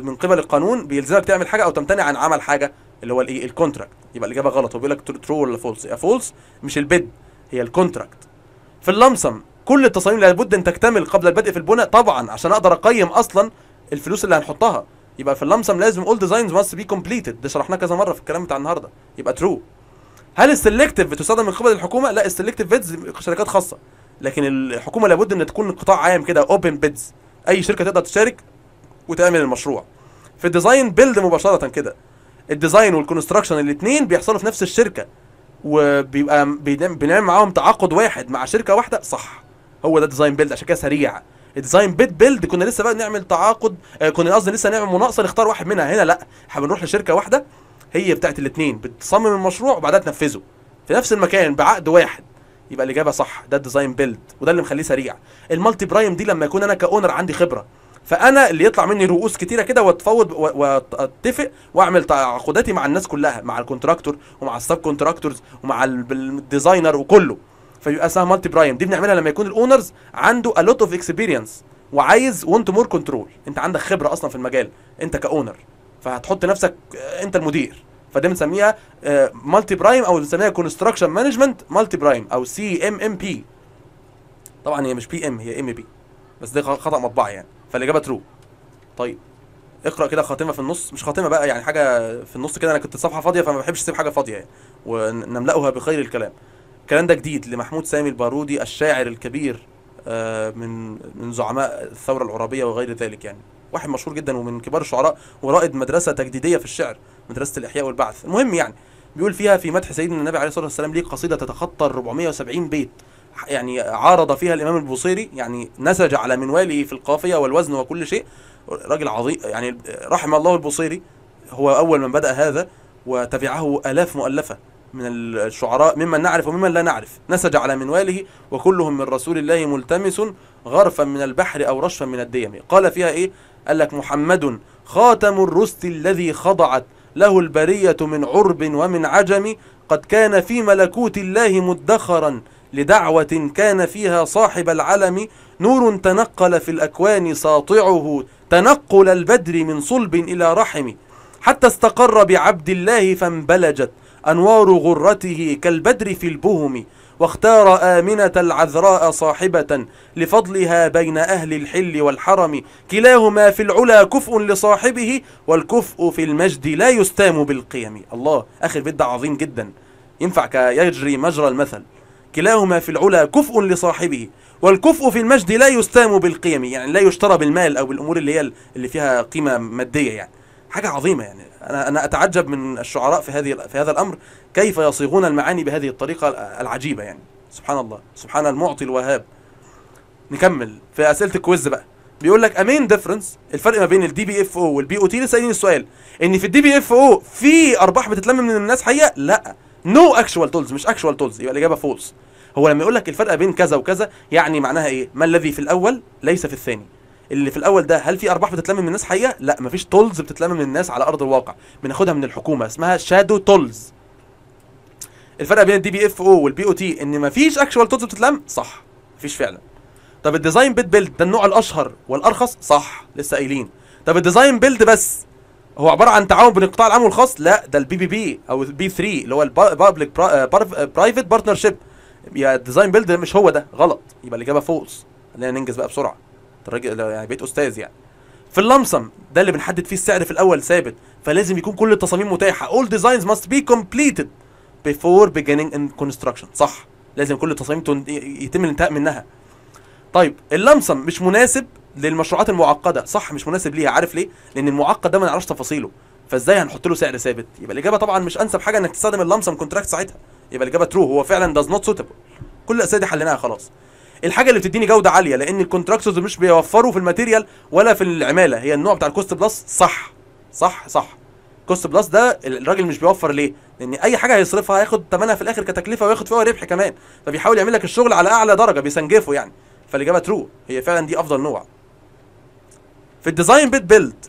من قبل القانون بيلزمك تعمل حاجه او تمتنع عن عمل حاجه اللي هو الايه الكونتراكت يبقى الاجابه غلط هو بيقول لك ترو ولا فولس يا فولس مش البيد هي الكونتراكت في اللمسم كل التصاميم لابد ان تكتمل قبل البدء في البناء طبعا عشان اقدر اقيم اصلا الفلوس اللي هنحطها يبقى في اللمسم لازم اول ديزاينز ماست بي كومبليتد ده شرحناه كذا مره في الكلام بتاع النهارده يبقى ترو هل السلكتيف بتستخدم من قبل الحكومه لا السلكتيف بيدز شركات خاصه لكن الحكومه لابد ان تكون قطاع عام كده اوبن بيدز اي شركه تقدر تشارك وتعمل المشروع في الديزاين بيلد مباشره كده الديزاين والكونستراكشن الاثنين بيحصلوا في نفس الشركه وبيبقى بنعمل معاهم تعاقد واحد مع شركه واحده صح هو ده ديزاين بيلد عشان كده سريع ديزاين بيت بيلد كنا لسه بقى نعمل تعاقد آه، كنا قصدي لسه نعمل مناقصه نختار واحد منها هنا لا احنا بنروح لشركه واحده هي بتاعت الاثنين بتصمم المشروع وبعدها تنفذه في نفس المكان بعقد واحد يبقى الاجابه صح ده الديزاين بيلد وده اللي مخليه سريع المالتي برايم دي لما يكون انا كاونر عندي خبره فانا اللي يطلع مني رؤوس كتيره كده واتفاوض واتفق واعمل تعاقداتي مع الناس كلها مع الكونتراكتور ومع السب كونتراكتورز ومع الديزاينر وكله فيبقى اسمها مالتي برايم دي بنعملها لما يكون الاونرز عنده a lot اوف اكسبيرينس وعايز وانت مور كنترول انت عندك خبره اصلا في المجال انت كاونر فهتحط نفسك آه، انت المدير فده بنسميها مالتي آه، برايم او بنسميها كونستراكشن مانجمنت مالتي برايم او سي ام ام بي طبعا هي مش بي ام هي ام بي بس ده خطا مطبعي يعني فالاجابه ترو طيب اقرا كده خاتمه في النص مش خاتمه بقى يعني حاجه في النص كده انا كنت الصفحه فاضيه فما بحبش اسيب حاجه فاضيه يعني ونملاها بخير الكلام الكلام ده جديد لمحمود سامي البارودي الشاعر الكبير آه، من من زعماء الثوره العربيه وغير ذلك يعني واحد مشهور جدا ومن كبار الشعراء ورائد مدرسه تجديديه في الشعر مدرسه الاحياء والبعث المهم يعني بيقول فيها في مدح سيدنا النبي عليه الصلاه والسلام ليه قصيده تتخطى 470 بيت يعني عارض فيها الامام البوصيري يعني نسج على منواله في القافيه والوزن وكل شيء راجل عظيم يعني رحم الله البوصيري هو اول من بدا هذا وتبعه الاف مؤلفه من الشعراء ممن نعرف وممن لا نعرف نسج على منواله وكلهم من رسول الله ملتمس غرفا من البحر أو رشفا من الديم قال فيها إيه قال لك محمد خاتم الرست الذي خضعت له البرية من عرب ومن عجم قد كان في ملكوت الله مدخرا لدعوة كان فيها صاحب العلم نور تنقل في الأكوان ساطعه تنقل البدر من صلب إلى رحم حتى استقر بعبد الله فانبلجت أنوار غرته كالبدر في البهم واختار آمنة العذراء صاحبة لفضلها بين أهل الحل والحرم كلاهما في العلا كفء لصاحبه والكفء في المجد لا يستام بالقيم الله آخر بيت عظيم جدا ينفع كيجري مجرى المثل كلاهما في العلا كفء لصاحبه والكفء في المجد لا يستام بالقيم يعني لا يشترى بالمال أو بالأمور اللي هي اللي فيها قيمة مادية يعني حاجة عظيمة يعني انا انا اتعجب من الشعراء في هذه في هذا الامر كيف يصيغون المعاني بهذه الطريقه العجيبه يعني سبحان الله سبحان المعطي الوهاب نكمل في اسئله الكويز بقى بيقول لك امين ديفرنس الفرق ما بين الدي بي اف او والبي او تي لسه قايلين السؤال ان في الدي بي اف او في ارباح بتتلم من الناس حقيقه لا نو اكشوال تولز مش اكشوال تولز يبقى الاجابه فولس هو لما يقول لك الفرق بين كذا وكذا يعني معناها ايه ما الذي في الاول ليس في الثاني اللي في الاول ده هل في ارباح بتتلم من الناس حقيقه لا مفيش تولز بتتلم من الناس على ارض الواقع بناخدها من الحكومه اسمها شادو تولز الفرق بين الدي بي اف او والبي او تي ان مفيش اكشوال تولز بتتلم صح مفيش فعلا طب الديزاين بيت بيلد ده النوع الاشهر والارخص صح لسه قايلين طب الديزاين بيلد بس هو عباره عن تعاون بين القطاع العام والخاص لا ده البي بي بي او البي 3 اللي هو البابليك برايفت بارتنرشيب يا الديزاين بيلد مش هو ده غلط يبقى الاجابه فولس خلينا ننجز بقى بسرعه راجل يعني بقيت استاذ يعني في اللمسم ده اللي بنحدد فيه السعر في الاول ثابت فلازم يكون كل التصاميم متاحه all designs must be completed before beginning in construction صح لازم كل التصاميم يتم الانتهاء منها طيب اللمسم مش مناسب للمشروعات المعقده صح مش مناسب ليها عارف ليه لان المعقد ده ما نعرفش تفاصيله فازاي هنحط له سعر ثابت يبقى الاجابه طبعا مش انسب حاجه انك تستخدم اللمسم كونتراكت ساعتها يبقى الاجابه ترو هو فعلا داز نوت سوتابل كل الاسئله دي حليناها خلاص الحاجه اللي بتديني جوده عاليه لان الكونتراكتورز مش بيوفروا في الماتيريال ولا في العماله هي النوع بتاع الكوست بلس صح صح صح كوست بلس ده الراجل مش بيوفر ليه لان اي حاجه هيصرفها هياخد ثمنها في الاخر كتكلفه وياخد فيها ربح كمان فبيحاول يعمل لك الشغل على اعلى درجه بيسنجفه يعني فالاجابه ترو هي فعلا دي افضل نوع في الديزاين بيت بيلد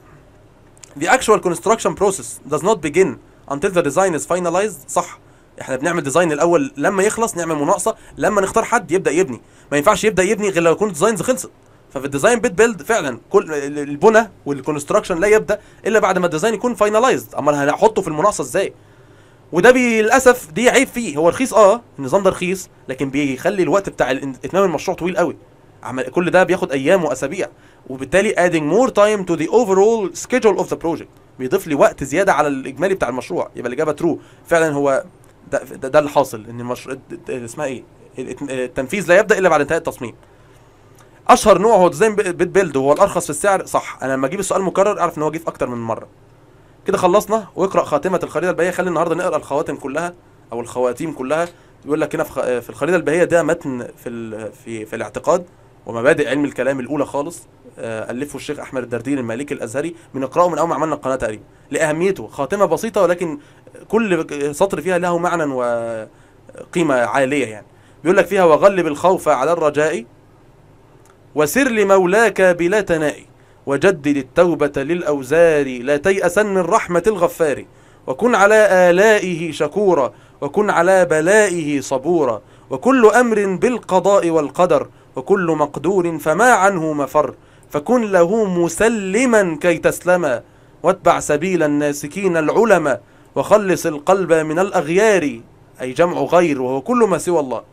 The actual construction process does not begin until the design is finalized صح احنا بنعمل ديزاين الاول لما يخلص نعمل مناقصه لما نختار حد يبدا يبني ما ينفعش يبدا يبني غير لو يكون الديزاينز خلصت ففي الديزاين بيت بيلد فعلا كل البنى والكونستراكشن لا يبدا الا بعد ما الديزاين يكون فاينلايزد امال هنحطه في المناقصه ازاي وده للاسف دي عيب فيه هو رخيص اه النظام ده رخيص لكن بيخلي الوقت بتاع اتمام المشروع طويل قوي عمل كل ده بياخد ايام واسابيع وبالتالي adding more time to the overall schedule of the project بيضيف لي وقت زياده على الاجمالي بتاع المشروع يبقى الاجابه ترو فعلا هو ده, ده, ده اللي حاصل ان المشروع اسمها ايه التنفيذ لا يبدا الا بعد انتهاء التصميم اشهر نوع هو ديزاين بيت بيلد هو الارخص في السعر صح انا لما اجيب السؤال مكرر اعرف ان هو جه في اكتر من مره كده خلصنا واقرا خاتمه الخريطه الباهيه خلي النهارده نقرا الخواتم كلها او الخواتيم كلها يقول لك هنا في الخريطه الباهيه ده متن في في في الاعتقاد ومبادئ علم الكلام الاولى خالص آه، الفه الشيخ احمد الدردير المالكي الازهري بنقراه من اول ما عملنا القناه تقريبا لاهميته خاتمه بسيطه ولكن كل سطر فيها له معنى وقيمه عاليه يعني بيقول لك فيها وغلب الخوف على الرجاء وسر لمولاك بلا تنائي وجدد التوبة للأوزار لا تيأسن من رحمة الغفار وكن على آلائه شكورا وكن على بلائه صبورا وكل أمر بالقضاء والقدر وكل مقدور فما عنه مفر فكن له مسلما كي تسلما واتبع سبيل الناسكين العلماء وخلص القلب من الأغيار أي جمع غير وهو كل ما سوى الله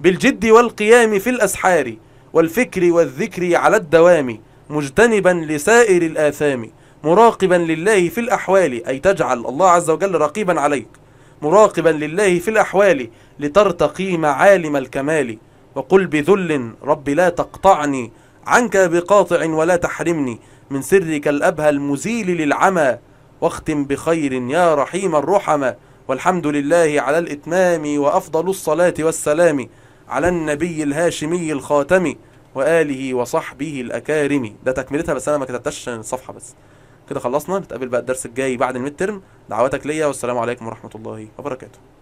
بالجد والقيام في الأسحار والفكر والذكر على الدوام مجتنبا لسائر الآثام مراقبا لله في الأحوال أي تجعل الله عز وجل رقيبا عليك مراقبا لله في الأحوال لترتقي معالم الكمال وقل بذل رب لا تقطعني عنك بقاطع ولا تحرمني من سرك الأبهى المزيل للعمى واختم بخير يا رحيم الرحمة والحمد لله على الإتمام وأفضل الصلاة والسلام على النبي الهاشمي الخاتم وآله وصحبه الأكارم ده تكملتها بس أنا ما كتبتش الصفحة بس كده خلصنا نتقابل بقى الدرس الجاي بعد الميد ترم دعواتك ليا والسلام عليكم ورحمة الله وبركاته